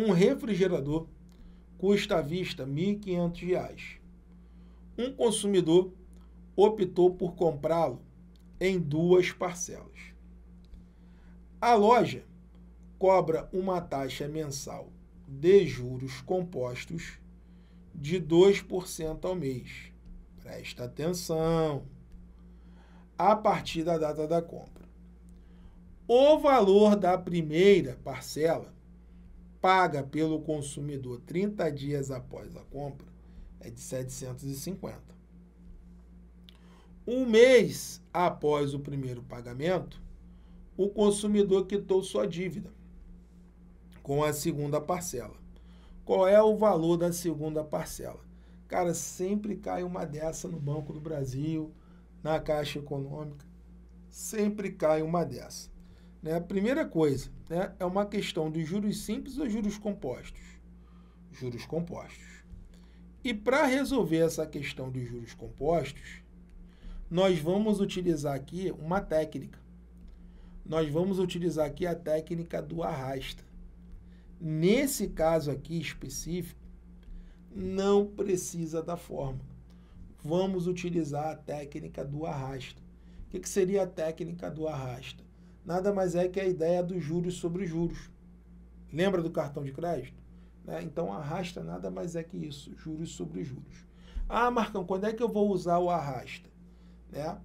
Um refrigerador custa à vista R$ 1.500. Um consumidor optou por comprá-lo em duas parcelas. A loja cobra uma taxa mensal de juros compostos de 2% ao mês. Presta atenção. A partir da data da compra. O valor da primeira parcela paga pelo consumidor 30 dias após a compra é de 750. Um mês após o primeiro pagamento, o consumidor quitou sua dívida com a segunda parcela. Qual é o valor da segunda parcela? Cara, sempre cai uma dessa no Banco do Brasil, na Caixa Econômica. Sempre cai uma dessa. Né? A primeira coisa né, é uma questão dos juros simples ou juros compostos? Juros compostos. E para resolver essa questão dos juros compostos, nós vamos utilizar aqui uma técnica. Nós vamos utilizar aqui a técnica do arrasta. Nesse caso aqui específico, não precisa da fórmula. Vamos utilizar a técnica do arrasta. O que, que seria a técnica do arrasta? nada mais é que a ideia dos juros sobre juros. Lembra do cartão de crédito? Né? Então, arrasta nada mais é que isso, juros sobre juros. Ah, Marcão, quando é que eu vou usar o arrasta? Né?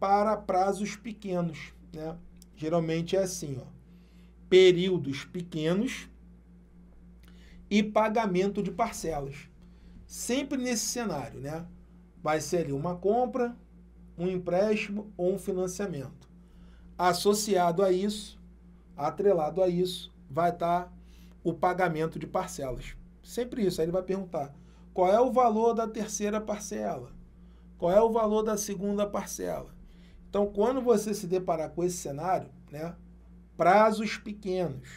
Para prazos pequenos. Né? Geralmente é assim, ó, períodos pequenos e pagamento de parcelas. Sempre nesse cenário, né? Vai ser ali uma compra, um empréstimo ou um financiamento. Associado a isso, atrelado a isso, vai estar o pagamento de parcelas. Sempre isso. Aí ele vai perguntar: qual é o valor da terceira parcela? Qual é o valor da segunda parcela? Então, quando você se deparar com esse cenário, né, prazos pequenos,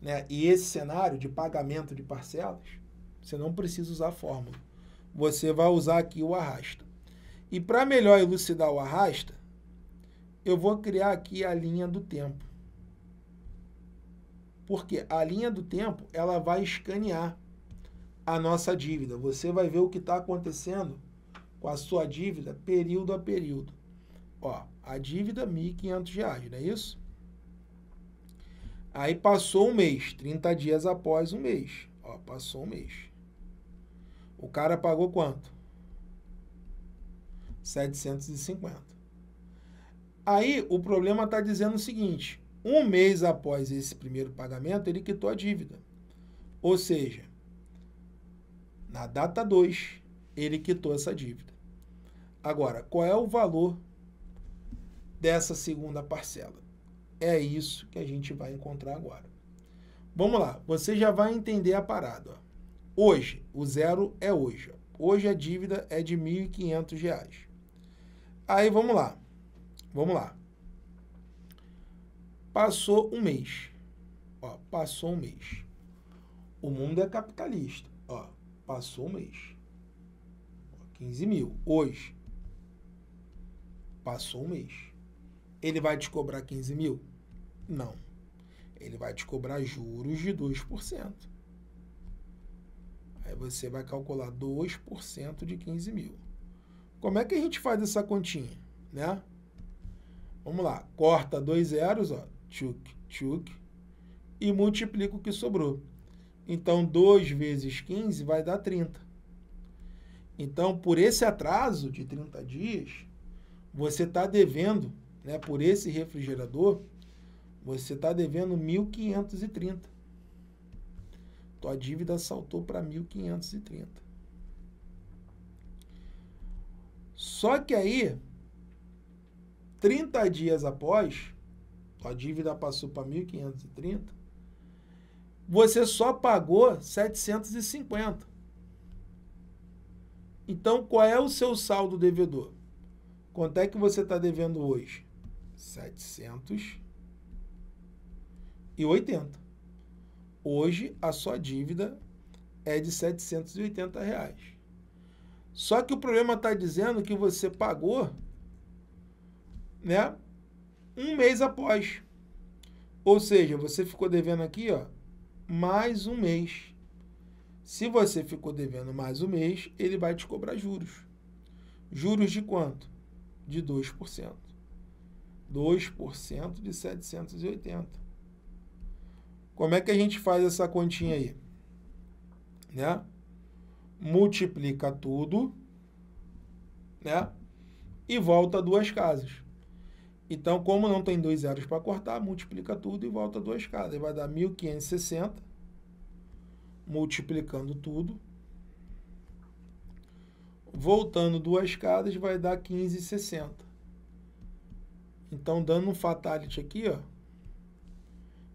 né, e esse cenário de pagamento de parcelas, você não precisa usar a fórmula. Você vai usar aqui o arrasta. E para melhor elucidar o arrasta, eu vou criar aqui a linha do tempo. Porque a linha do tempo, ela vai escanear a nossa dívida. Você vai ver o que está acontecendo com a sua dívida período a período. Ó, a dívida R$ 1.500, não é isso? Aí passou um mês, 30 dias após um mês. Ó, passou um mês. O cara pagou quanto? 750. Aí o problema está dizendo o seguinte: um mês após esse primeiro pagamento, ele quitou a dívida. Ou seja, na data 2, ele quitou essa dívida. Agora, qual é o valor dessa segunda parcela? É isso que a gente vai encontrar agora. Vamos lá, você já vai entender a parada. Ó. Hoje, o zero é hoje. Ó. Hoje a dívida é de R$ 1.500. Aí vamos lá. Vamos lá. Passou um mês. Ó, passou um mês. O mundo é capitalista. Ó, passou um mês. 15 mil. Hoje. Passou um mês. Ele vai te cobrar 15 mil? Não. Ele vai te cobrar juros de 2%. Aí você vai calcular 2% de 15 mil. Como é que a gente faz essa continha? Né? Vamos lá, corta dois zeros, ó, tchuk, tchuk, e multiplica o que sobrou. Então, 2 vezes 15 vai dar 30. Então, por esse atraso de 30 dias, você está devendo, né, por esse refrigerador, você está devendo 1.530. Tua dívida saltou para 1.530. Só que aí, 30 dias após, a dívida passou para 1.530, você só pagou 750. Então, qual é o seu saldo devedor? Quanto é que você está devendo hoje? 780. Hoje, a sua dívida é de 780 reais. Só que o problema está dizendo que você pagou né? Um mês após. Ou seja, você ficou devendo aqui, ó, mais um mês. Se você ficou devendo mais um mês, ele vai te cobrar juros. Juros de quanto? De 2%. 2% de 780. Como é que a gente faz essa continha aí? Né? Multiplica tudo, né? E volta duas casas. Então, como não tem dois zeros para cortar, multiplica tudo e volta duas casas. Vai dar 1.560, multiplicando tudo. Voltando duas casas, vai dar 15,60. Então, dando um fatality aqui, ó,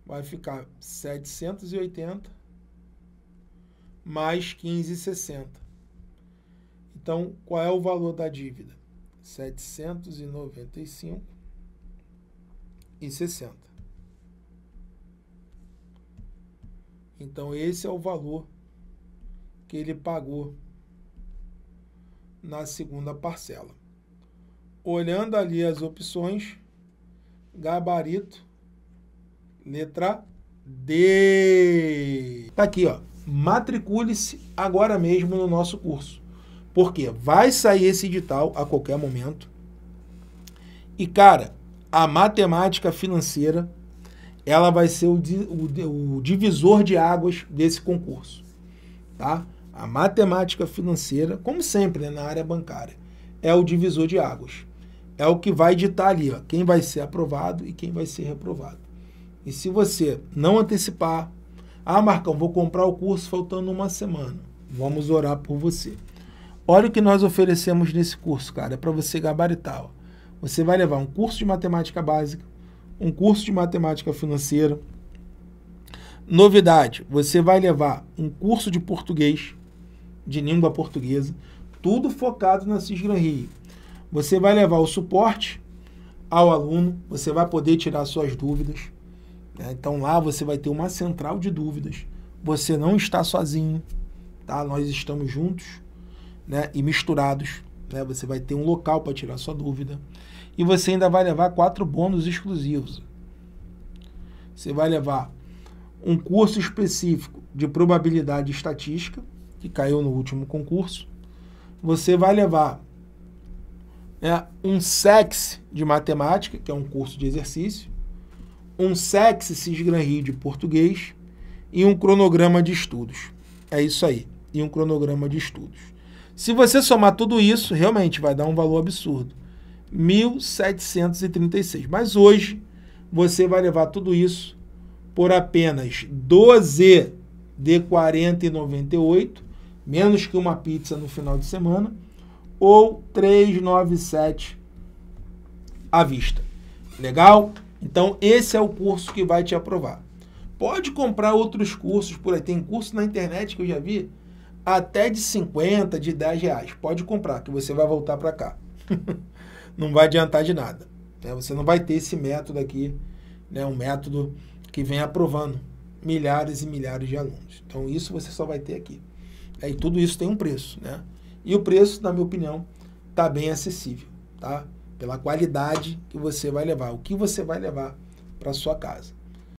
vai ficar 780 mais 15,60. Então, qual é o valor da dívida? 795 e 60. Então esse é o valor que ele pagou na segunda parcela. Olhando ali as opções, gabarito, letra D. Tá aqui, ó. Matricule-se agora mesmo no nosso curso. Porque vai sair esse edital a qualquer momento. E, cara, a matemática financeira ela vai ser o, o, o divisor de águas desse concurso. Tá? A matemática financeira, como sempre né, na área bancária, é o divisor de águas. É o que vai ditar ali ó, quem vai ser aprovado e quem vai ser reprovado. E se você não antecipar, ah, Marcão, vou comprar o curso faltando uma semana. Vamos orar por você. Olha o que nós oferecemos nesse curso, cara. É para você gabaritar. Ó. Você vai levar um curso de matemática básica, um curso de matemática financeira. Novidade, você vai levar um curso de português, de língua portuguesa, tudo focado na Cisgran Rio. Você vai levar o suporte ao aluno, você vai poder tirar suas dúvidas. Né? Então lá você vai ter uma central de dúvidas. Você não está sozinho, tá? Nós estamos juntos né? e misturados. Né? Você vai ter um local para tirar sua dúvida. E você ainda vai levar quatro bônus exclusivos. Você vai levar um curso específico de probabilidade estatística, que caiu no último concurso. Você vai levar né, um SEX de matemática, que é um curso de exercício. Um SEX Cisgran de português. E um cronograma de estudos. É isso aí. E um cronograma de estudos. Se você somar tudo isso, realmente vai dar um valor absurdo. 1.736. Mas hoje você vai levar tudo isso por apenas 12 de 40,98, menos que uma pizza no final de semana, ou 397 à vista. Legal? Então esse é o curso que vai te aprovar. Pode comprar outros cursos por aí. Tem curso na internet que eu já vi até de 50, de 10 reais. Pode comprar, que você vai voltar para cá. não vai adiantar de nada. Né? Você não vai ter esse método aqui, né? um método que vem aprovando milhares e milhares de alunos. Então, isso você só vai ter aqui. Né? E tudo isso tem um preço. Né? E o preço, na minha opinião, está bem acessível. Tá? Pela qualidade que você vai levar, o que você vai levar para sua casa.